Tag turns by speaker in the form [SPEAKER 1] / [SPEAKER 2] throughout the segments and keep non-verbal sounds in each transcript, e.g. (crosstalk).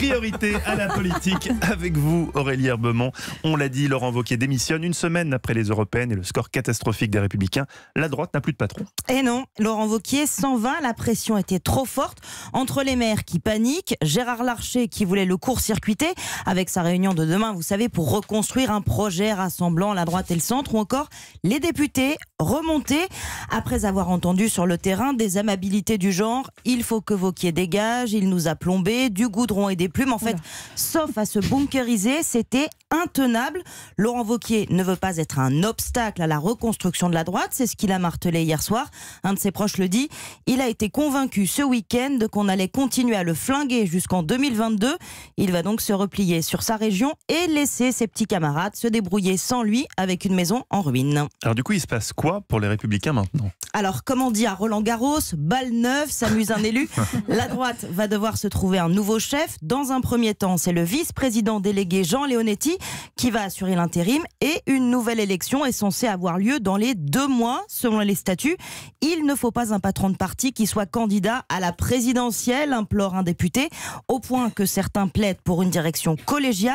[SPEAKER 1] priorité à la politique avec vous, Aurélie Herbemont. On l'a dit, Laurent Vauquier démissionne une semaine après les européennes et le score catastrophique des Républicains. La droite n'a plus de patron.
[SPEAKER 2] Et eh non, Laurent s'en va. la pression était trop forte. Entre les maires qui paniquent, Gérard Larcher qui voulait le court-circuiter avec sa réunion de demain, vous savez, pour reconstruire un projet rassemblant la droite et le centre, ou encore les députés remonter après avoir entendu sur le terrain des amabilités du genre il faut que Vauquier dégage, il nous a plombé, du goudron et des plumes. En fait, sauf à se bunkeriser, c'était intenable. Laurent Vauquier ne veut pas être un obstacle à la reconstruction de la droite, c'est ce qu'il a martelé hier soir. Un de ses proches le dit. Il a été convaincu ce week-end qu'on allait continuer à le flinguer jusqu'en 2022. Il va donc se replier sur sa région et laisser ses petits camarades se débrouiller sans lui
[SPEAKER 1] avec une maison en ruine. Alors du coup, il se passe quoi pour les Républicains maintenant
[SPEAKER 2] Alors, comme on dit à Roland Garros, balle neuve, s'amuse un élu. (laughs) La droite va devoir se trouver un nouveau chef. Dans un premier temps, c'est le vice-président délégué Jean Leonetti qui va assurer l'intérim et une nouvelle élection est censée avoir lieu dans les deux mois, selon les statuts. Il ne faut pas un patron de parti qui soit candidat à la présidentielle, implore un député, au point que certains plaident pour une direction collégiale.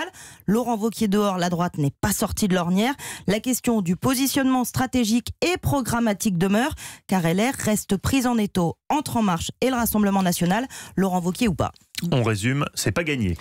[SPEAKER 2] Laurent Vauquier dehors, la droite n'est pas sortie de l'ornière. La question du positionnement stratégique et programmatique demeure, car LR reste prise en étau entre En Marche et le Rassemblement National. Laurent Vauquier ou pas
[SPEAKER 1] On résume, c'est pas gagné.